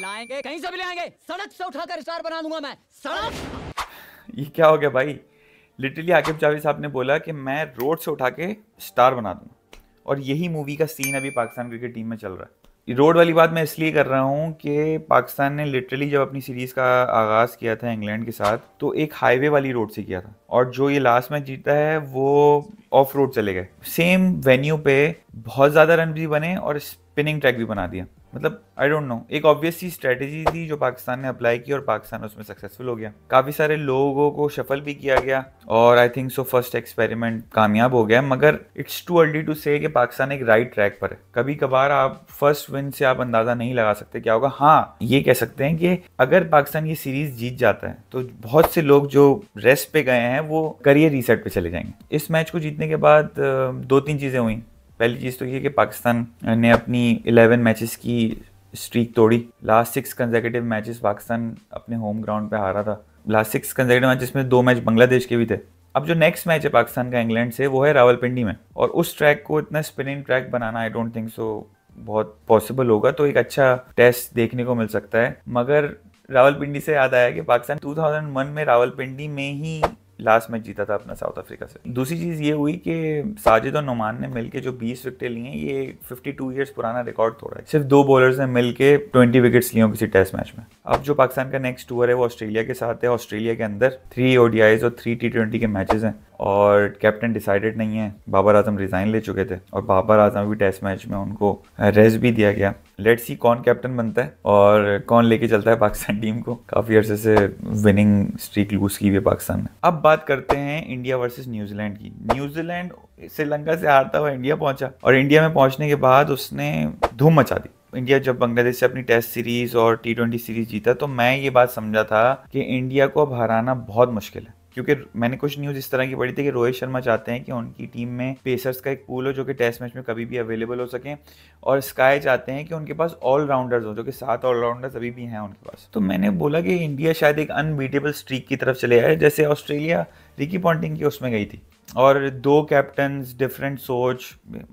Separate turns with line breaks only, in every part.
लाएंगे कहीं से भी लाएंगे सड़क से उठाकर स्टार बना दूंगा मैं सड़क ये क्या हो गया भाई लिटरली आकिब जावेद साहब ने बोला कि मैं रोड से उठा के स्टार बना दूंगा और यही मूवी का सीन अभी पाकिस्तान क्रिकेट टीम में चल रहा है रोड वाली बात मैं इसलिए कर रहा हूँ कि पाकिस्तान ने लिटरली जब अपनी सीरीज़ का आगाज़ किया था इंग्लैंड के साथ तो एक हाईवे वाली रोड से किया था और जो ये लास्ट मैच जीता है वो ऑफ रोड चले गए सेम वेन्यू पे बहुत ज़्यादा रन भी बने और स्पिनिंग ट्रैक भी बना दिया मतलब आई डोंट नो एक ऑब्वियस सी थी जो पाकिस्तान ने अप्लाई की और पाकिस्तान उसमें सक्सेसफुल हो गया काफ़ी सारे लोगों को शफल भी किया गया और I think so first experiment कामयाब हो गया मगर इट्स टू अर्ली टू से कि पाकिस्तान एक राइट ट्रैक पर है कभी कभार आप फर्स्ट विन से आप अंदाज़ा नहीं लगा सकते क्या होगा हाँ ये कह सकते हैं कि अगर पाकिस्तान ये सीरीज जीत जाता है तो बहुत से लोग जो रेस्ट पे गए हैं वो करियर रीसेट पे चले जाएंगे इस मैच को जीतने के बाद दो तीन चीज़ें हुई पहली चीज़ तो ये कि पाकिस्तान ने अपनी इलेवन मैचेस की स्ट्रीक तोड़ी last six consecutive matches Pakistan अपने होम ग्राउंड पे हारा था लास्ट सिक्स कंजर्गेटिव मैचेस में दो मैच बांग्लादेश के भी थे अब जो नेक्स्ट मैच है पाकिस्तान का इंग्लैंड से वो है रावलपिंडी में और उस ट्रैक को इतना स्पिनिंग ट्रैक बनाना आई डोंट थिंक सो बहुत पॉसिबल होगा तो एक अच्छा टेस्ट देखने को मिल सकता है मगर रावलपिंडी से याद आया कि पाकिस्तान 2001 में रावलपिंडी में ही लास्ट मैच जीता था अपना साउथ अफ्रीका से दूसरी चीज़ ये हुई कि साजिद और नुमान ने मिलकर जो 20 विकेटें ली हैं ये 52 ईयर्स पुराना रिकॉर्ड तोड़ा है सिर्फ दो बॉलर्स ने मिलकर 20 विकेट्स लिए किसी टेस्ट मैच में अब जो पाकिस्तान का नेक्स्ट टूर है वो ऑस्ट्रेलिया के साथ है ऑस्ट्रेलिया के अंदर थ्री ओडीआईज और थ्री टी के मैचेस हैं और कैप्टन डिसाइडेड नहीं है बाबर आजम रिज़ाइन ले चुके थे और बाबर आजम भी टेस्ट मैच में उनको रेस्ट भी दिया गया लेट सी कौन कैप्टन बनता है और कौन लेके चलता है पाकिस्तान टीम को काफी अरसे से विनिंग स्ट्रीक लूज की हुई है पाकिस्तान ने अब बात करते हैं इंडिया वर्सेस न्यूजीलैंड की न्यूजीलैंड श्रीलंका से हारता हुआ इंडिया पहुंचा और इंडिया में पहुंचने के बाद उसने धूम मचा दी इंडिया जब बांग्लादेश से अपनी टेस्ट सीरीज और टी ट्वेंटी सीरीज जीता तो मैं ये बात समझा था कि इंडिया को अब हराना बहुत मुश्किल है क्योंकि मैंने कुछ न्यूज़ इस तरह की पढ़ी थी कि रोहित शर्मा चाहते हैं कि उनकी टीम में पेसर्स का एक पूल हो जो कि टेस्ट मैच में कभी भी अवेलेबल हो सके और स्काई चाहते हैं कि उनके पास ऑलराउंडर्स हो जो कि सात ऑलराउंडर्स अभी भी हैं उनके पास तो मैंने बोला कि इंडिया शायद एक अनबीटेबल स्ट्रीक की तरफ चले आए जैसे ऑस्ट्रेलिया रिकी पॉन्टिंग की उसमें गई थी और दो कैप्टन डिफरेंट सोच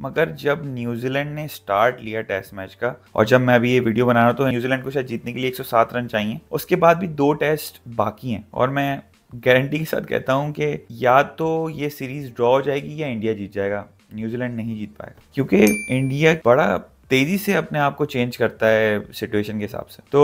मगर जब न्यूजीलैंड ने स्टार्ट लिया टेस्ट मैच का और जब मैं अभी ये वीडियो बना रहा हूँ तो न्यूजीलैंड को शायद जीतने के लिए 107 रन चाहिए उसके बाद भी दो टेस्ट बाकी हैं और मैं गारंटी के साथ कहता हूँ कि या तो ये सीरीज़ ड्रॉ हो जाएगी या इंडिया जीत जाएगा न्यूजीलैंड नहीं जीत पाएगा क्योंकि इंडिया बड़ा तेज़ी से अपने आप को चेंज करता है सिचुएशन के हिसाब से तो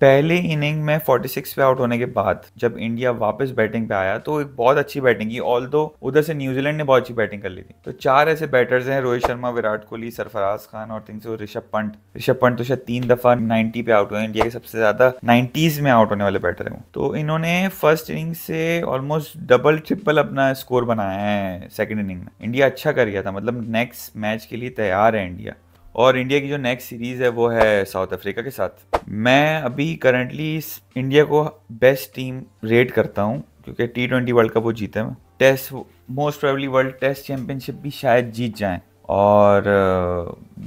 पहले इनिंग में 46 पे आउट होने के बाद जब इंडिया वापस बैटिंग पे आया तो एक बहुत अच्छी बैटिंग की ऑल उधर से न्यूजीलैंड ने बहुत अच्छी बैटिंग कर ली थी तो चार ऐसे बैटर्स हैं रोहित शर्मा विराट कोहली सरफराज खान और थिंक ऋषभ पंत ऋषभ पंत तो शायद तीन दफ़ा नाइन्टी पे आउट हुए इंडिया के सबसे ज़्यादा नाइन्टीज़ में आउट होने वाले बैटर हैं तो इन्होंने फर्स्ट इनिंग से ऑलमोस्ट डबल ट्रिपल अपना स्कोर बनाया है सेकेंड इनिंग में इंडिया अच्छा कर गया था मतलब नेक्स्ट मैच के लिए तैयार है इंडिया और इंडिया की जो नेक्स्ट सीरीज़ है वो है साउथ अफ्रीका के साथ मैं अभी करंटली इंडिया को बेस्ट टीम रेट करता हूँ क्योंकि टी ट्वेंटी वर्ल्ड कप वो जीते हैं test most probably world test championship भी शायद जीत जाएं और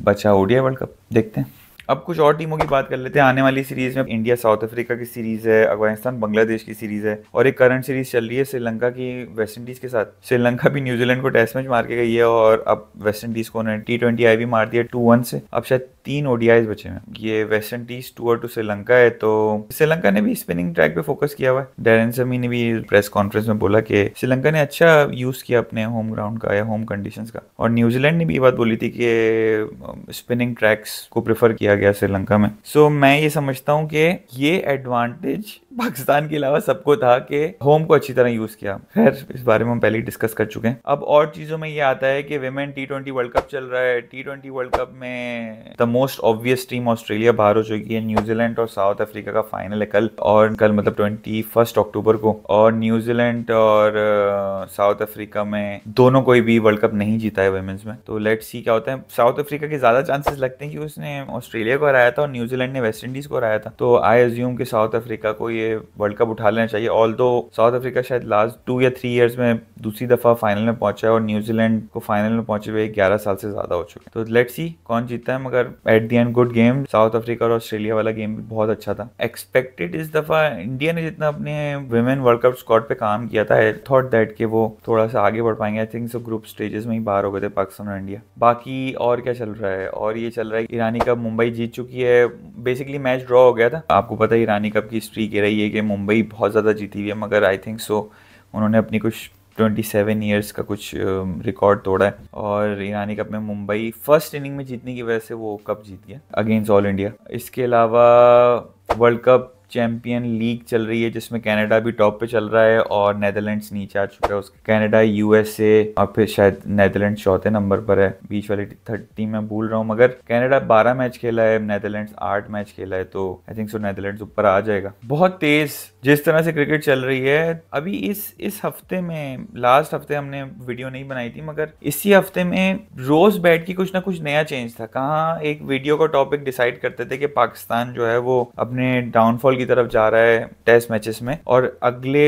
बचा ओडिया वर्ल्ड कप देखते हैं अब कुछ और टीमों की बात कर लेते हैं आने वाली सीरीज में इंडिया साउथ अफ्रीका की सीरीज है अफगानिस्तान बांग्लादेश की सीरीज है और एक करंट सीरीज चल रही है श्रीलंका की वेस्ट इंडीज के साथ श्रीलंका भी न्यूजीलैंड को टेस्ट मैच मार के गई है और अब वेस्ट इंडीज को उन्होंने टी ट्वेंटी आई भी मार दिया टू वन से अब शायद तीन ओडियाज बचे हैं ये West Indies tour to Sri Lanka है तो श्रीलंका ने भी स्पिनिंग ट्रैक पे फोकस किया हुआ है डेरन समी ने भी प्रेस कॉन्फ्रेंस में बोला कि श्रीलंका ने अच्छा यूज किया अपने होम ग्राउंड का या होम कंडीशन का और न्यूजीलैंड ने भी ये बात बोली थी कि स्पिनिंग um, ट्रैक्स को प्रेफर किया गया श्रीलंका में सो so, मैं ये समझता हूँ कि ये एडवांटेज पाकिस्तान के अलावा सबको था कि होम को अच्छी तरह यूज किया खैर इस बारे में हम पहले ही डिस्कस कर चुके हैं अब और चीजों में ये आता है कि वेमेन टी वर्ल्ड कप चल रहा है टी वर्ल्ड कप में मोस्ट ऑब्वियस टीम ऑस्ट्रेलिया बाहर हो चुकी है न्यूजीलैंड और साउथ अफ्रीका का फाइनल है कल और कल मतलब ट्वेंटी फर्स्ट अक्टूबर को और न्यूजीलैंड और साउथ uh, अफ्रीका में दोनों कोई भी वर्ल्ड कप नहीं जीता है वेमेंस में तो लेट सी क्या होता है साउथ अफ्रीका के ज्यादा चांसेस लगते हैं कि उसने ऑस्ट्रेलिया को हराया था और न्यूजीलैंड ने वेस्ट इंडीज को हराया था तो आई एज्यूम कि साउथ अफ्रीका को ये वर्ल्ड कप उठा लेना चाहिए ऑल साउथ अफ्रीका शायद लास्ट टू या थ्री ईयर्स में दूसरी दफा फाइनल में पहुंचा है और न्यूजीलैंड को फाइनल में पहुंचे हुए ग्यारह साल से ज्यादा हो चुके तो लेट सी कौन जीतता है मगर at the end good game South Africa और ऑस्ट्रेलिया वाला गेम भी बहुत अच्छा था एक्सपेक्टेड इस दफ़ा इंडिया ने जितना अपने वुमेन वर्ल्ड कप स्कॉट पे काम किया था आई थॉट दैट कि वो थोड़ा सा आगे बढ़ पाएंगे I think so group stages में ही बाहर हो गए थे पाकिस्तान और इंडिया बाकी और क्या चल रहा है और ये चल रहा है ईरानी कप मुंबई जीत चुकी है बेसिकली मैच ड्रॉ हो गया था आपको पता है ईरानी कप की हिस्ट्री कह रही है कि मुंबई बहुत ज़्यादा जीती हुई है मगर आई थिंक सो उन्होंने अपनी कुछ ट्वेंटी सेवन ईयर्स का कुछ रिकॉर्ड um, तोड़ा है और ईरानी कप में मुंबई फर्स्ट इनिंग में जीतने की वजह से वो कप जीत गया अगेंस्ट ऑल इंडिया इसके अलावा वर्ल्ड कप चैम्पियन लीग चल रही है जिसमें कनाडा भी टॉप पे चल रहा है और नेदरलैंड्स नीचे आ चुका है उसके कनाडा यूएसए और फिर शायद नेदरलैंड चौथे नंबर पर है बीच वाली थर्ड टीम मैं भूल रहा हूँ मगर कनाडा बारह मैच खेला है नेदरलैंड्स आठ मैच खेला है तो आई थिंक सो नेदरलैंड्स ऊपर आ जाएगा बहुत तेज जिस तरह से क्रिकेट चल रही है अभी इस इस हफ्ते में लास्ट हफ्ते हमने वीडियो नहीं बनाई थी मगर इसी हफ्ते में रोज बैठ के कुछ ना कुछ नया चेंज था कहाँ एक वीडियो का टॉपिक डिसाइड करते थे कि पाकिस्तान जो है वो अपने डाउनफॉल की तरफ जा रहा है टेस्ट मैचेस में और अगले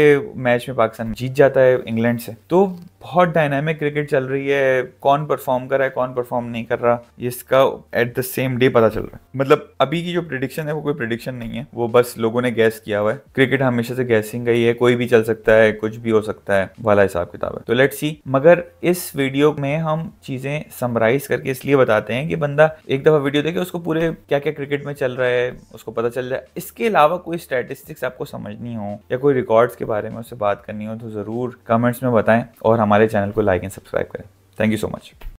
मैच में पाकिस्तान जीत जाता है इंग्लैंड से तो बहुत डायनामिक क्रिकेट चल रही है कौन परफॉर्म कर रहा है कौन परफॉर्म नहीं कर रहा इसका एट द सेम डे पता चल रहा है मतलब अभी की जो प्रिडिक्शन है वो कोई प्रिडिक्शन नहीं है वो बस लोगों ने गैस किया हुआ है क्रिकेट हमेशा से गैसिंग गई है कोई भी चल सकता है कुछ भी हो सकता है वाला हिसाब किताब है तो लेट सी मगर इस वीडियो में हम चीजें समराइज करके इसलिए बताते हैं कि बंदा एक दफा वीडियो देखे उसको पूरे क्या क्या क्रिकेट में चल रहा है उसको पता चल जाए इसके अलावा कोई स्टेटिस्टिक्स आपको समझनी हो या कोई रिकॉर्ड्स के बारे में उससे बात करनी हो तो जरूर कमेंट्स में बताएं और हमारे हमारे चैनल को लाइक एंड सब्सक्राइब करें थैंक यू सो मच